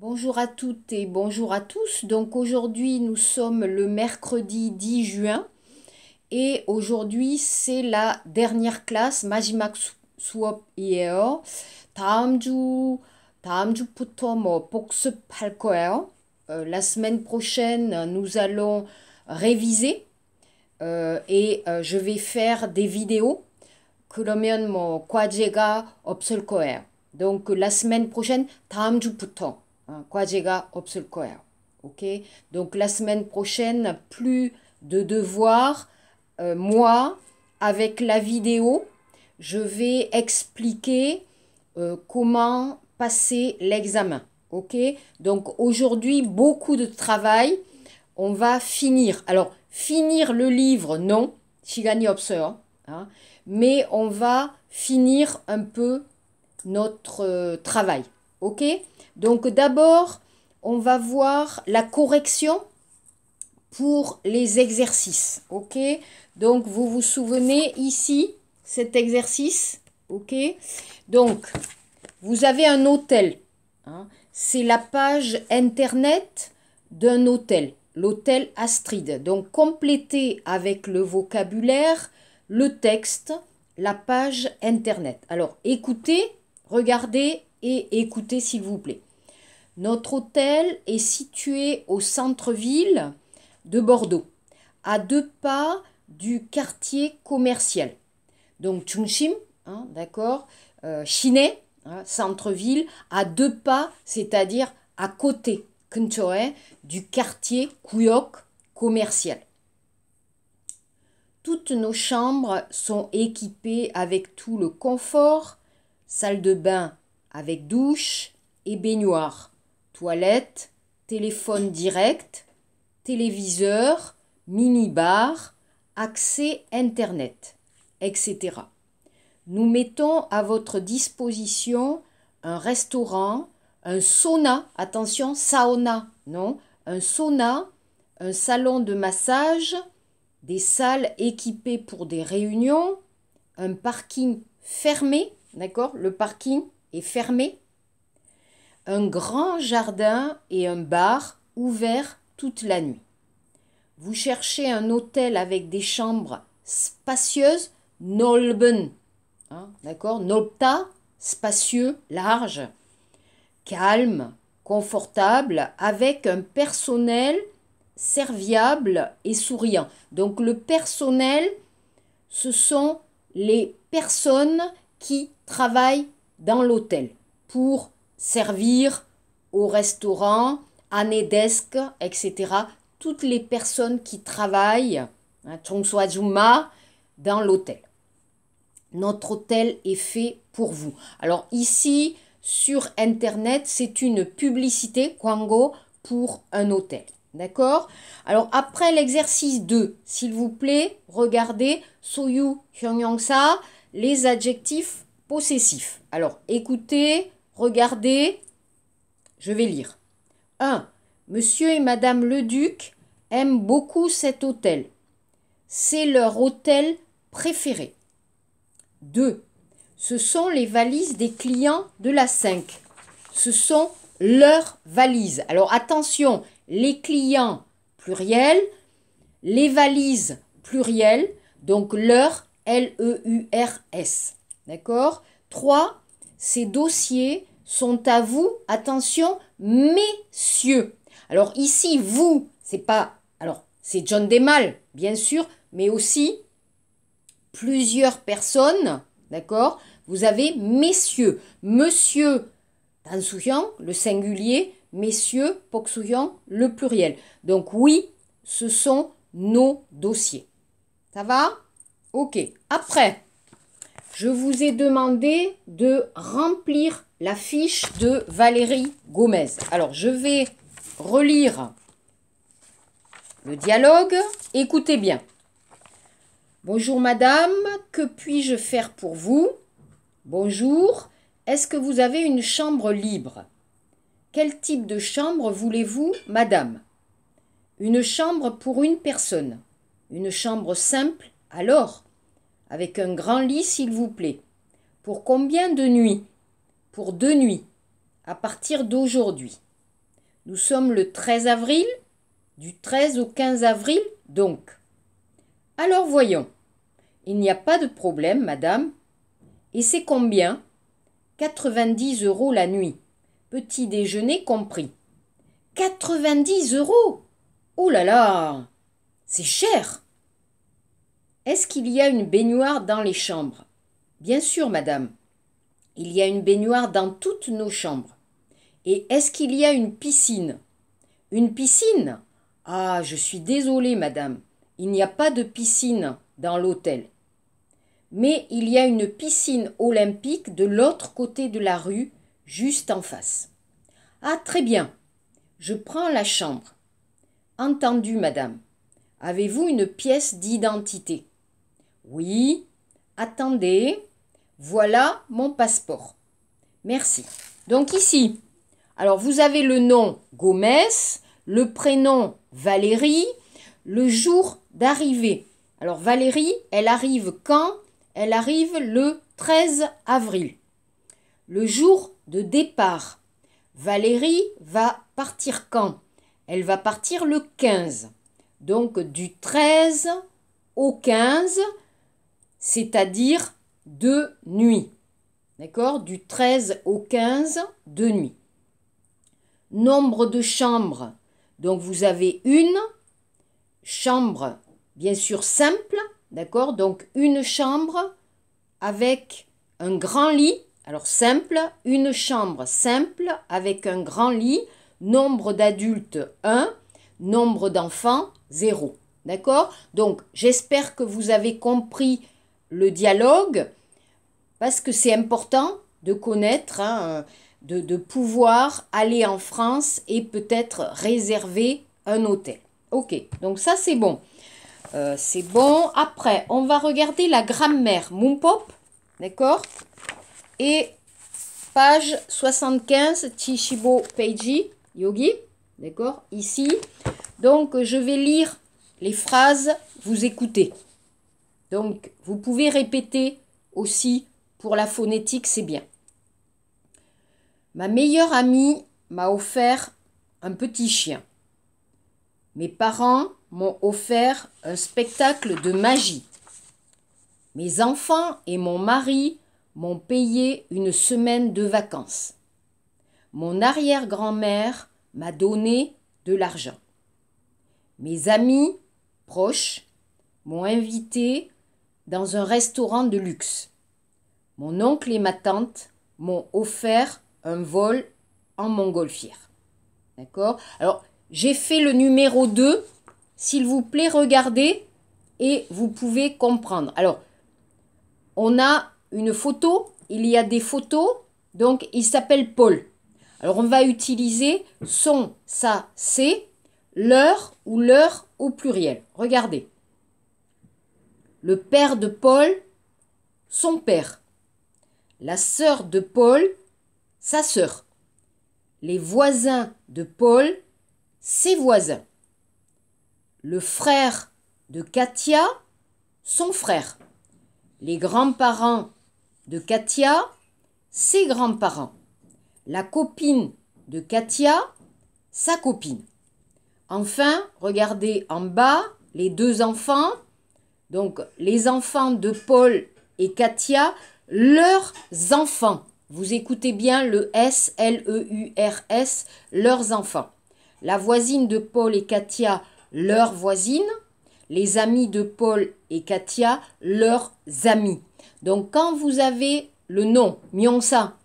Bonjour à toutes et bonjour à tous. Donc aujourd'hui nous sommes le mercredi 10 juin et aujourd'hui c'est la dernière classe 마지막 swap 수업이에요. 다음 la semaine prochaine nous allons réviser euh, et euh, je vais faire des vidéos. 그러면 과제가 없을 거예요. Donc la semaine prochaine 다음 Hein, OK Donc la semaine prochaine, plus de devoirs. Euh, moi, avec la vidéo, je vais expliquer euh, comment passer l'examen. OK Donc aujourd'hui, beaucoup de travail. On va finir. Alors, finir le livre, non. Shigani hein, hein. mais on va finir un peu notre euh, travail. Ok Donc d'abord, on va voir la correction pour les exercices. Ok Donc vous vous souvenez ici, cet exercice. Ok Donc, vous avez un hôtel. Hein. C'est la page internet d'un hôtel, l'hôtel Astrid. Donc, complétez avec le vocabulaire le texte, la page internet. Alors, écoutez, regardez et écoutez s'il vous plaît. Notre hôtel est situé au centre-ville de Bordeaux, à deux pas du quartier commercial. Donc Chungshim, hein, d'accord, euh, Chine, hein, centre-ville, à deux pas, c'est-à-dire à côté, Kunchoe, du quartier Kuyok commercial. Toutes nos chambres sont équipées avec tout le confort, salle de bain avec douche et baignoire, toilette, téléphone direct, téléviseur, mini-bar, accès Internet, etc. Nous mettons à votre disposition un restaurant, un sauna, attention, sauna, non, un sauna, un salon de massage, des salles équipées pour des réunions, un parking fermé, d'accord Le parking fermé, un grand jardin et un bar ouvert toute la nuit. Vous cherchez un hôtel avec des chambres spacieuses, Nolben, hein, d'accord nopta spacieux, large, calme, confortable, avec un personnel serviable et souriant. Donc le personnel, ce sont les personnes qui travaillent dans l'hôtel pour servir au restaurant, à Nedesk, etc. Toutes les personnes qui travaillent, hein, dans l'hôtel. Notre hôtel est fait pour vous. Alors ici, sur Internet, c'est une publicité, Kwango, pour un hôtel. D'accord Alors après l'exercice 2, s'il vous plaît, regardez Soyu Hyungyangsa, les adjectifs possessif. Alors, écoutez, regardez, je vais lire. 1. Monsieur et Madame Leduc aiment beaucoup cet hôtel. C'est leur hôtel préféré. 2. Ce sont les valises des clients de la 5. Ce sont leurs valises. Alors attention, les clients pluriels, les valises pluriel, donc leur L-E-U-R-S. D'accord 3. Ces dossiers sont à vous, attention, messieurs. Alors ici, vous, c'est pas. Alors, c'est John Demal, bien sûr, mais aussi plusieurs personnes, d'accord Vous avez messieurs. Monsieur Tansouyang, le singulier, messieurs Pok le pluriel. Donc oui, ce sont nos dossiers. Ça va Ok. Après, je vous ai demandé de remplir la fiche de Valérie Gomez. Alors, je vais relire le dialogue. Écoutez bien. Bonjour madame, que puis-je faire pour vous Bonjour, est-ce que vous avez une chambre libre Quel type de chambre voulez-vous, madame Une chambre pour une personne. Une chambre simple, alors avec un grand lit, s'il vous plaît. Pour combien de nuits Pour deux nuits, à partir d'aujourd'hui. Nous sommes le 13 avril, du 13 au 15 avril, donc. Alors voyons. Il n'y a pas de problème, madame. Et c'est combien 90 euros la nuit, petit déjeuner compris. 90 euros Oh là là C'est cher est-ce qu'il y a une baignoire dans les chambres Bien sûr, madame. Il y a une baignoire dans toutes nos chambres. Et est-ce qu'il y a une piscine Une piscine Ah, je suis désolée, madame. Il n'y a pas de piscine dans l'hôtel. Mais il y a une piscine olympique de l'autre côté de la rue, juste en face. Ah, très bien. Je prends la chambre. Entendu, madame. Avez-vous une pièce d'identité oui. Attendez. Voilà mon passeport. Merci. Donc ici, alors vous avez le nom Gomes, le prénom Valérie, le jour d'arrivée. Alors Valérie, elle arrive quand Elle arrive le 13 avril. Le jour de départ. Valérie va partir quand Elle va partir le 15. Donc du 13 au 15, c'est-à-dire deux nuits. D'accord Du 13 au 15, de nuits. Nombre de chambres. Donc vous avez une chambre, bien sûr simple, d'accord Donc une chambre avec un grand lit. Alors simple, une chambre simple avec un grand lit. Nombre d'adultes 1, nombre d'enfants 0. D'accord Donc j'espère que vous avez compris le dialogue, parce que c'est important de connaître, hein, de, pouvoir aller en France et peut-être réserver un hôtel. Ok, donc ça c'est bon. Euh, c'est bon. Après, on va regarder la grammaire pop, d'accord Et page 75, Tishibo Peiji, Yogi, d'accord Ici. Donc, je vais lire les phrases, vous écoutez. Donc, vous pouvez répéter aussi pour la phonétique, c'est bien. Ma meilleure amie m'a offert un petit chien. Mes parents m'ont offert un spectacle de magie. Mes enfants et mon mari m'ont payé une semaine de vacances. Mon arrière-grand-mère m'a donné de l'argent. Mes amis proches m'ont invité dans un restaurant de luxe. Mon oncle et ma tante m'ont offert un vol en montgolfière. D'accord Alors, j'ai fait le numéro 2. S'il vous plaît, regardez et vous pouvez comprendre. Alors, on a une photo, il y a des photos, donc il s'appelle Paul. Alors, on va utiliser son, sa, c'est leur ou l'heure au pluriel. Regardez le père de Paul, son père, la sœur de Paul, sa sœur, les voisins de Paul, ses voisins, le frère de Katia, son frère, les grands-parents de Katia, ses grands-parents, la copine de Katia, sa copine. Enfin, regardez en bas les deux enfants donc, les enfants de Paul et Katia, leurs enfants. Vous écoutez bien le S, L-E-U-R-S, leurs enfants. La voisine de Paul et Katia, leurs voisines. Les amis de Paul et Katia, leurs amis. Donc, quand vous avez le nom Mionsa,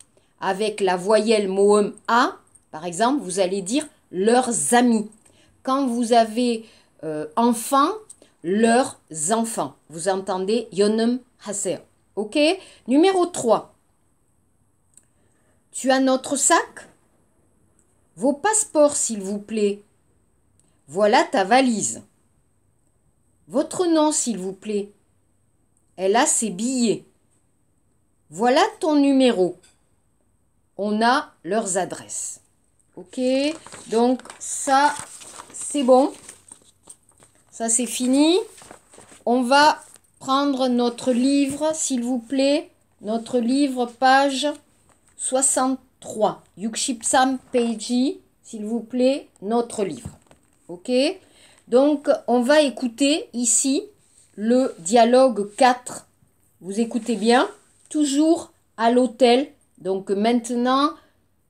avec la voyelle Mohum A, par exemple, vous allez dire leurs amis. Quand vous avez euh, enfant, leurs enfants. Vous entendez Yonem Haser. OK Numéro 3. Tu as notre sac Vos passeports, s'il vous plaît. Voilà ta valise. Votre nom, s'il vous plaît. Elle a ses billets. Voilà ton numéro. On a leurs adresses. OK Donc ça, c'est bon. Ça, c'est fini. On va prendre notre livre, s'il vous plaît. Notre livre, page 63. Yukshipsam page, s'il vous plaît, notre livre. OK Donc, on va écouter ici le dialogue 4. Vous écoutez bien Toujours à l'hôtel. Donc, maintenant,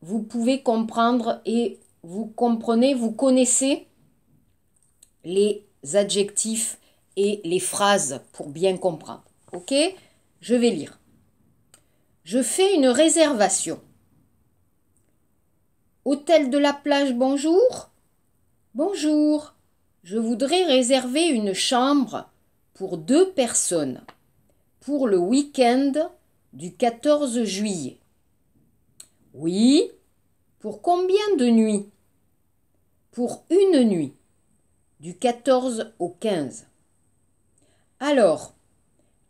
vous pouvez comprendre et vous comprenez, vous connaissez les adjectifs et les phrases pour bien comprendre. Ok Je vais lire. Je fais une réservation. Hôtel de la plage, bonjour. Bonjour. Je voudrais réserver une chambre pour deux personnes pour le week-end du 14 juillet. Oui. Pour combien de nuits Pour une nuit du 14 au 15. Alors,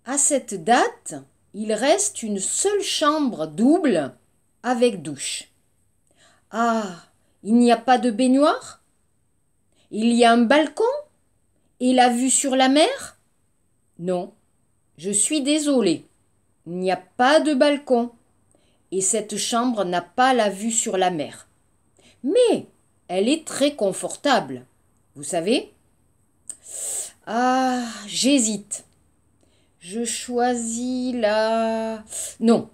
à cette date, il reste une seule chambre double avec douche. Ah, il n'y a pas de baignoire Il y a un balcon Et la vue sur la mer Non, je suis désolée. Il n'y a pas de balcon. Et cette chambre n'a pas la vue sur la mer. Mais elle est très confortable. Vous savez Ah, j'hésite. Je choisis la... Non,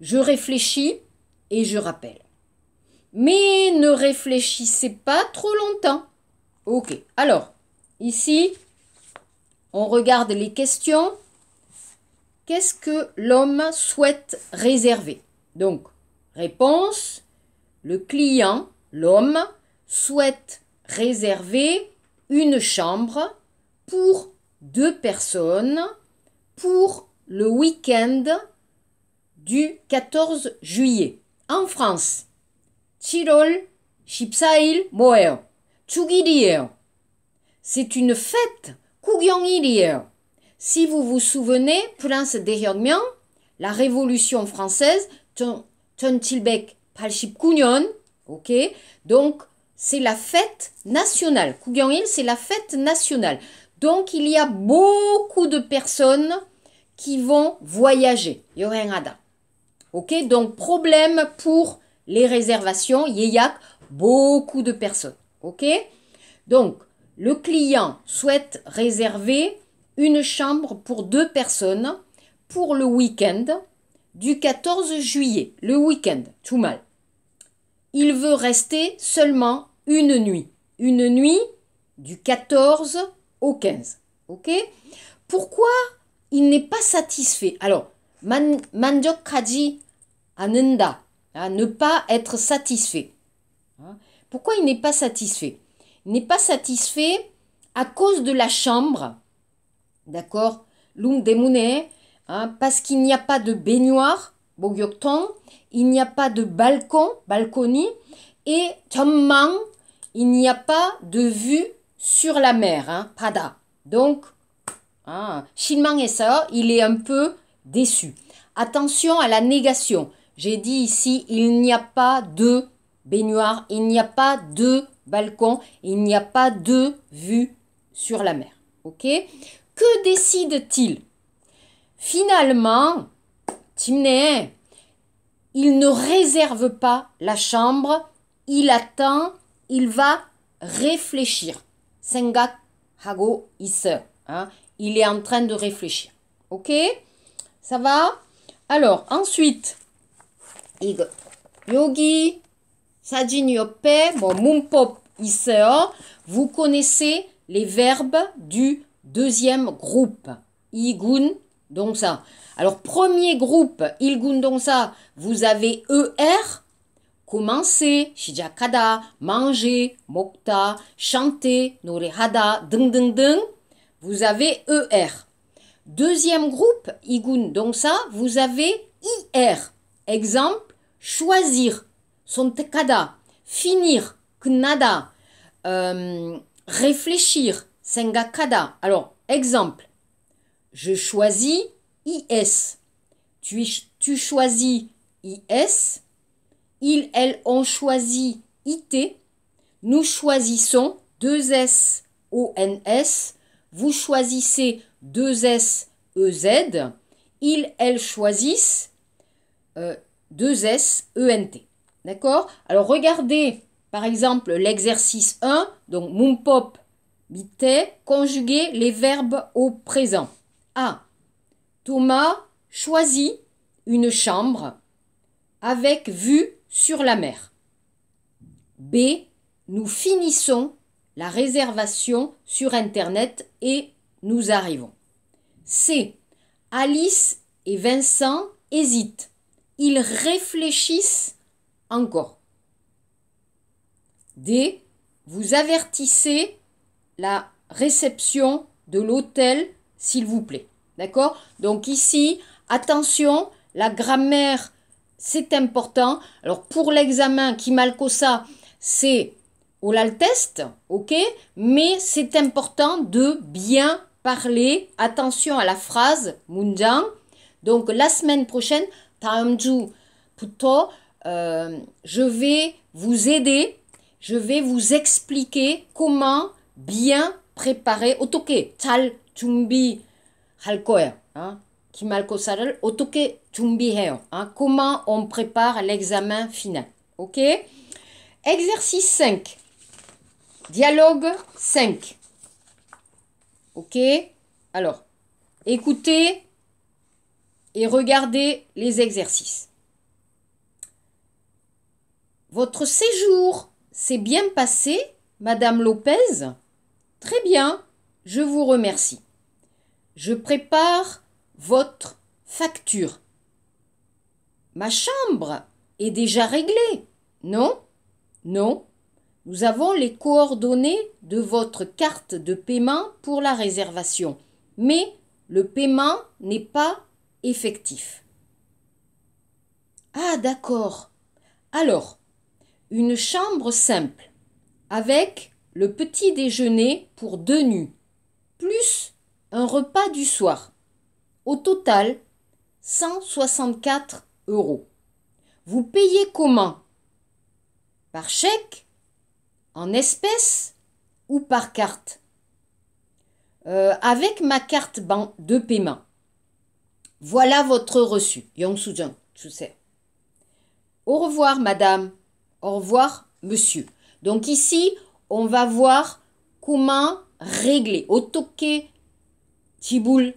je réfléchis et je rappelle. Mais ne réfléchissez pas trop longtemps. Ok, alors, ici, on regarde les questions. Qu'est-ce que l'homme souhaite réserver Donc, réponse, le client, l'homme, souhaite réserver une chambre pour deux personnes pour le week-end du 14 juillet en France. C'est une fête, Si vous vous souvenez, Prince la Révolution française, Palchip ok, donc c'est la fête nationale. Kugyongil, c'est la fête nationale. Donc, il y a beaucoup de personnes qui vont voyager. Yorenada. Ok, donc problème pour les réservations. a beaucoup de personnes. Ok, donc le client souhaite réserver une chambre pour deux personnes pour le week-end du 14 juillet, le week-end, tout mal. Il veut rester seulement une nuit. Une nuit du 14 au 15. OK Pourquoi il n'est pas satisfait Alors, man, ananda, hein, ne pas être satisfait. Hein Pourquoi il n'est pas satisfait n'est pas satisfait à cause de la chambre, d'accord des hein, parce qu'il n'y a pas de baignoire, bogyokton, il n'y a pas de balcon, balconie, et tomman il n'y a pas de vue sur la mer, hein, pada. Donc, ah, et ça, il est un peu déçu. Attention à la négation. J'ai dit ici, il n'y a pas de baignoire, il n'y a pas de balcon, il n'y a pas de vue sur la mer. Ok Que décide-t-il Finalement, Timné, il ne réserve pas la chambre, il attend il va réfléchir. Sengak hago hein. Il est en train de réfléchir. Ok Ça va Alors, ensuite, yogi, yogi. yope, bon mumpop Vous connaissez les verbes du deuxième groupe. Igun, donc Alors, premier groupe, ilgun, donsa. vous avez ER commencer, shijakada, manger, mokta, chanter, norehada, ding ding ding, vous avez ER. Deuxième groupe, igun ça vous avez IR. Exemple, choisir, sontekada, finir, knada, euh, réfléchir, sengakada. Alors, exemple, je choisis IS. Tu, tu choisis IS, ils, elles ont choisi IT. Nous choisissons 2S ONS. Vous choisissez 2S EZ. Ils, elles choisissent 2S euh, ENT. D'accord Alors regardez par exemple l'exercice 1, donc Pop bité, conjuguer les verbes au présent. A. Thomas choisit une chambre avec vue sur la mer. B. Nous finissons la réservation sur Internet et nous arrivons. C. Alice et Vincent hésitent. Ils réfléchissent encore. D. Vous avertissez la réception de l'hôtel, s'il vous plaît. D'accord Donc ici, attention, la grammaire c'est important. Alors pour l'examen qui c'est au test, ok Mais c'est important de bien parler. Attention à la phrase Munjang. Donc la semaine prochaine, Puto, euh, je vais vous aider, je vais vous expliquer comment bien préparer. Otoke, tal, tumbi, halkoya. Hein. Hein. Comment on prépare l'examen final. OK Exercice 5. Dialogue 5. OK Alors, écoutez et regardez les exercices. Votre séjour s'est bien passé, Madame Lopez Très bien, je vous remercie. Je prépare votre facture. Ma chambre est déjà réglée, non Non. Nous avons les coordonnées de votre carte de paiement pour la réservation, mais le paiement n'est pas effectif. Ah d'accord. Alors, une chambre simple, avec le petit déjeuner pour deux nuits plus un repas du soir. Au total, 164 euros. Vous payez comment Par chèque En espèces Ou par carte euh, Avec ma carte de paiement. Voilà votre reçu. sais. Au revoir, madame. Au revoir, monsieur. Donc ici, on va voir comment régler. Otoke, tiboul,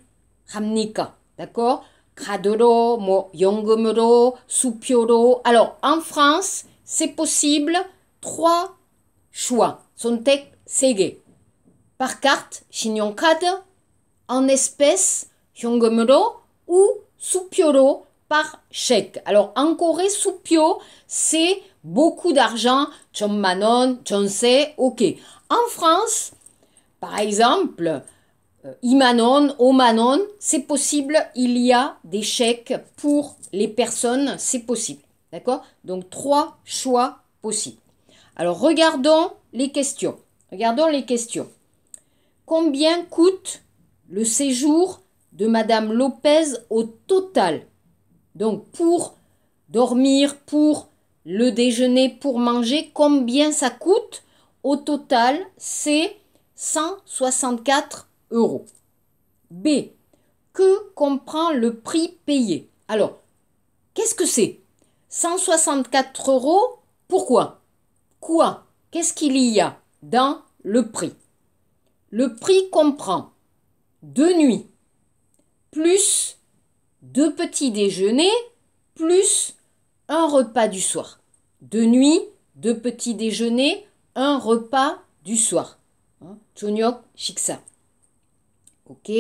합니까? D'accord mo Alors, en France, c'est possible trois choix. sontek c'est Par carte, 신용카드, en espèce, 현금으로 ou supioro par chèque. Alors, en Corée, soupio, c'est beaucoup d'argent. Chom manon, ok. En France, par exemple, euh, Imanon, Omanon, c'est possible, il y a des chèques pour les personnes, c'est possible. D'accord Donc trois choix possibles. Alors regardons les questions. Regardons les questions. Combien coûte le séjour de Madame Lopez au total Donc pour dormir, pour le déjeuner, pour manger, combien ça coûte Au total, c'est 164 B. Que comprend le prix payé Alors, qu'est-ce que c'est 164 euros, pourquoi Quoi Qu'est-ce qu'il y a dans le prix Le prix comprend deux nuits, plus deux petits déjeuners, plus un repas du soir. Deux nuits, deux petits déjeuners, un repas du soir. Hein? Ok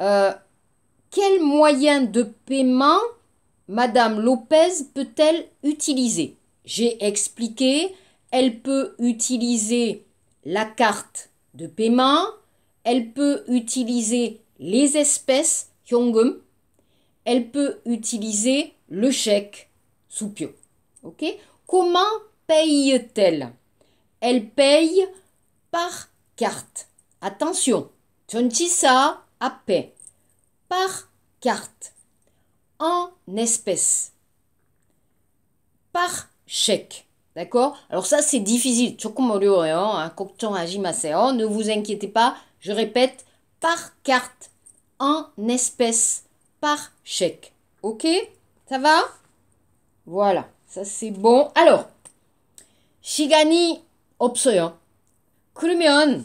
euh, Quel moyen de paiement Madame Lopez peut-elle utiliser J'ai expliqué, elle peut utiliser la carte de paiement, elle peut utiliser les espèces, elle peut utiliser le chèque, Soupio. Ok Comment paye-t-elle Elle paye par carte. Attention, à peine. par carte, en espèce. par chèque. D'accord Alors ça c'est difficile. 조금 un Ne vous inquiétez pas. Je répète, par carte, en espèce. par chèque. Ok Ça va Voilà, ça c'est bon. Alors, Shigani 없어요. 그러면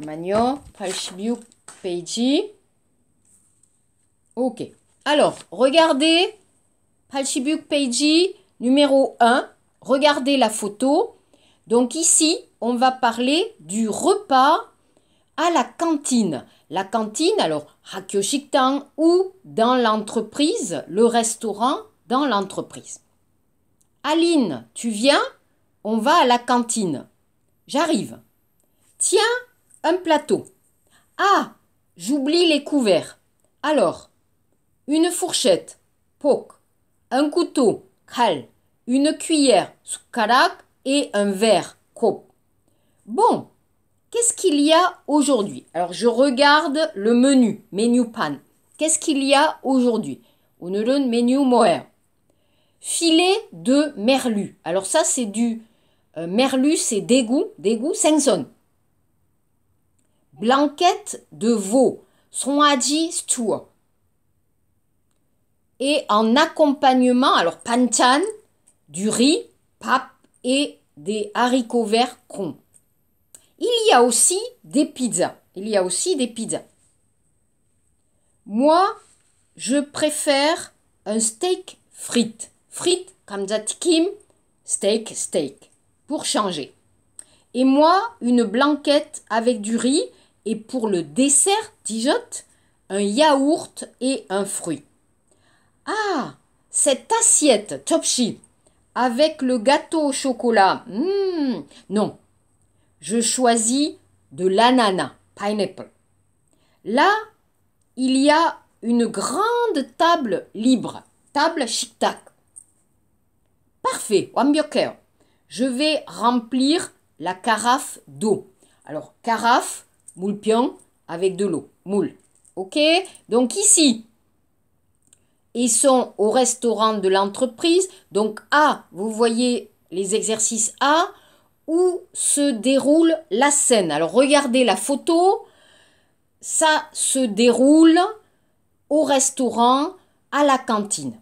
86 OK. Alors, regardez Palchibuk 페이지 numéro 1. Regardez la photo. Donc ici, on va parler du repas à la cantine. La cantine, alors Hakyoshiktan ou dans l'entreprise, le restaurant dans l'entreprise. Aline, tu viens On va à la cantine. J'arrive. Tiens, un plateau. Ah J'oublie les couverts. Alors, une fourchette. Poc. Un couteau. Kal. Une cuillère. Sukarak. Et un verre. Kop. Bon. Qu'est-ce qu'il y a aujourd'hui Alors, je regarde le menu. Menu pan. Qu'est-ce qu'il y a aujourd'hui le menu moer. Filet de merlu. Alors, ça, c'est du. Euh, merlu, c'est dégoût. Dégoût, sengson blanquette de veau, swanji stour. Et en accompagnement, alors panchan, du riz, pap et des haricots verts con. Il y a aussi des pizzas. Il y a aussi des pizzas. Moi, je préfère un steak frites. Frites, Kim, steak, steak, pour changer. Et moi, une blanquette avec du riz et pour le dessert, tijote, un yaourt et un fruit. Ah, cette assiette, Chopchi, avec le gâteau au chocolat. Mmh, non, je choisis de l'ananas, pineapple. Là, il y a une grande table libre, table chic-tac. Parfait, Wambioker. Je vais remplir la carafe d'eau. Alors, carafe, Moule pion avec de l'eau. Moule. OK Donc ici, ils sont au restaurant de l'entreprise. Donc A, vous voyez les exercices A où se déroule la scène. Alors regardez la photo. Ça se déroule au restaurant, à la cantine.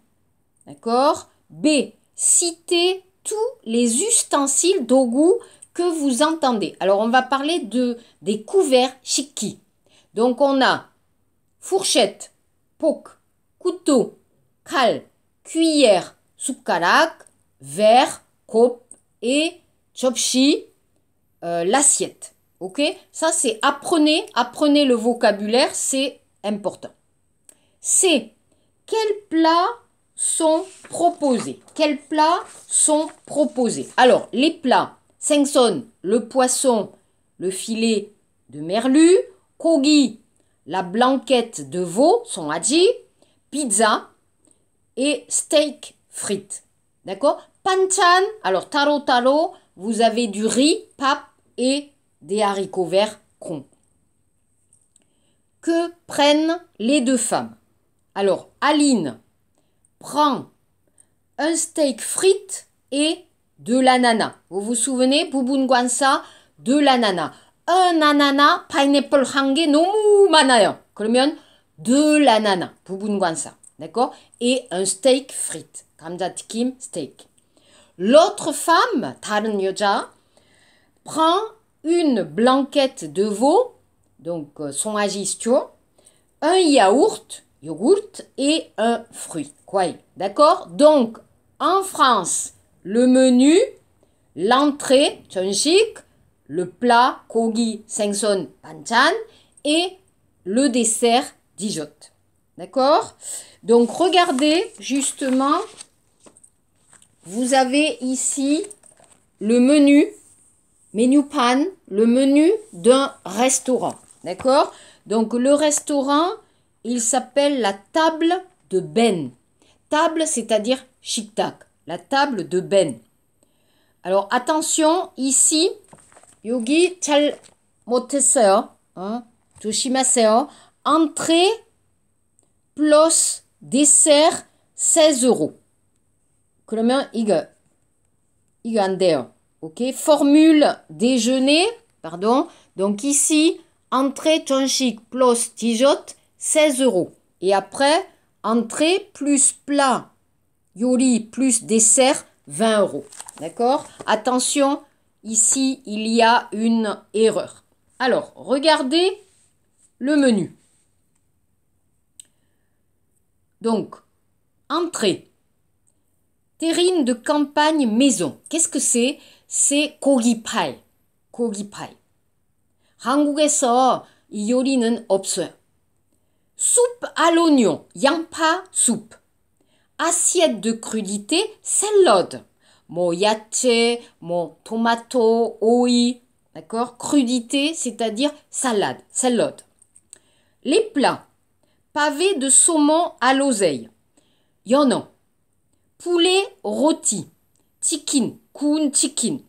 D'accord B, citez tous les ustensiles d'eau goût que vous entendez. Alors, on va parler de, des couverts chiki. Donc, on a fourchette, poke, couteau, cal, cuillère, soupkarak, verre, coupe et chopshi, euh, l'assiette. Ok Ça, c'est apprenez, apprenez le vocabulaire, c'est important. C'est quels plats sont proposés Quels plats sont proposés Alors, les plats Sengson, le poisson, le filet de merlu, kogi, la blanquette de veau, son haji, pizza et steak frites. D'accord Panchan, alors taro taro, vous avez du riz, pape et des haricots verts con Que prennent les deux femmes Alors, Aline prend un steak frites et de l'ananas. Vous vous souvenez, Bubun Gwansa, de l'ananas. Un ananas, pineapple no nomu manayo. 그러면, de l'ananas, Bubun Gwansa. D'accord Et un steak frite. Kamdat kim steak. L'autre femme, Taran Yoja, prend une blanquette de veau, donc euh, son agistio, un yaourt, yogourt, et un fruit. Quoi D'accord Donc, en France, le menu, l'entrée, le plat, kogi, sengson, panchan, et le dessert, dijot. D'accord Donc, regardez, justement, vous avez ici le menu, menu pan, le menu d'un restaurant. D'accord Donc, le restaurant, il s'appelle la table de Ben. Table, c'est-à-dire chic-tac la table de Ben. Alors attention, ici, yogi 잘 motessa. Hein, hein, entrée plus dessert 16 euros. 그러면 이거 hein, OK, formule déjeuner, pardon. Donc ici, entrée chic plus tijote 16 euros. Et après, entrée plus plat Yoli plus dessert, 20 euros. D'accord Attention, ici, il y a une erreur. Alors, regardez le menu. Donc, entrée. Terrine de campagne maison. Qu'est-ce que c'est C'est Pai. pai 한국에서 이 요리는 없어요. Soupe à l'oignon. yampa soupe assiette de crudité, salade. Mon yache, mon tomato, oi. D'accord Crudité, c'est-à-dire salade, salade. Les plats. Pavé de saumon à l'oseille. a. Poulet rôti. Chicken, kun chicken.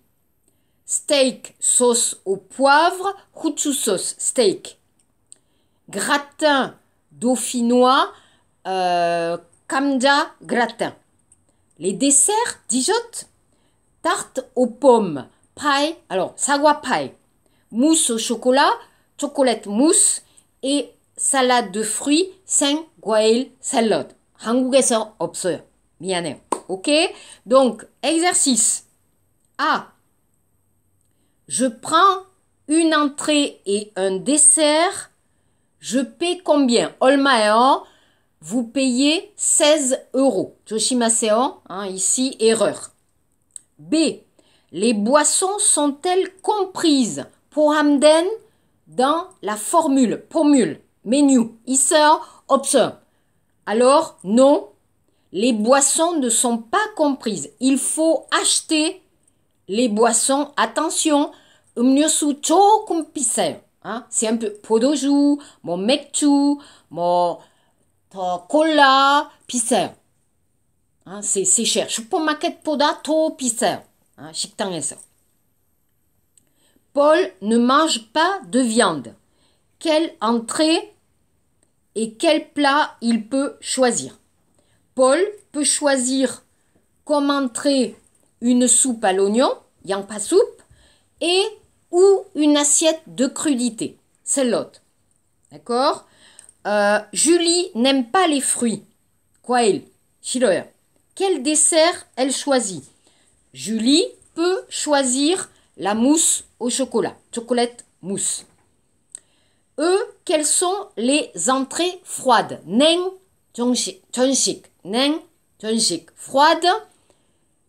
Steak, sauce au poivre, huchu sauce, steak. Gratin dauphinois, euh, kamja gratin. Les desserts, tarte aux pommes, paille, alors sagua pie, mousse au chocolat, chocolate mousse et salade de fruits, salade guail salad. OK Donc, exercice. A. Je prends une entrée et un dessert. Je paie combien? Olmaen vous payez 16 euros. toshima' hein, ici, erreur. B. Les boissons sont-elles comprises Pour Hamden, dans la formule, mule menu, iseo, option. Alors, non, les boissons ne sont pas comprises. Il faut acheter les boissons. Attention, hein, c'est un peu podojou, mon mektu, mon 더 콜라 비싸요. 아, c'est cher. 슈퍼마켓보다 더 비싸요. 아, 식당에서. Paul ne mange pas de viande. Quelle entrée et quel plat il peut choisir Paul peut choisir comme entrée une soupe à l'oignon, a pas soupe, et ou une assiette de crudité, c'est l'autre. D'accord euh, Julie n'aime pas les fruits. quoi Schiller. Quel dessert elle choisit Julie peut choisir la mousse au chocolat. Chocolate mousse. Eux, quelles sont les entrées froides Neng, Neng, Froide,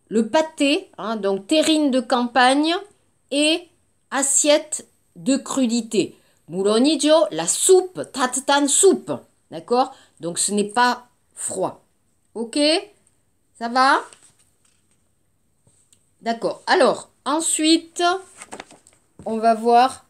le pâté, hein, donc terrine de campagne et assiette de crudité. Mulonijo, la soupe, tatatan soupe. D'accord Donc ce n'est pas froid. Ok Ça va D'accord. Alors, ensuite, on va voir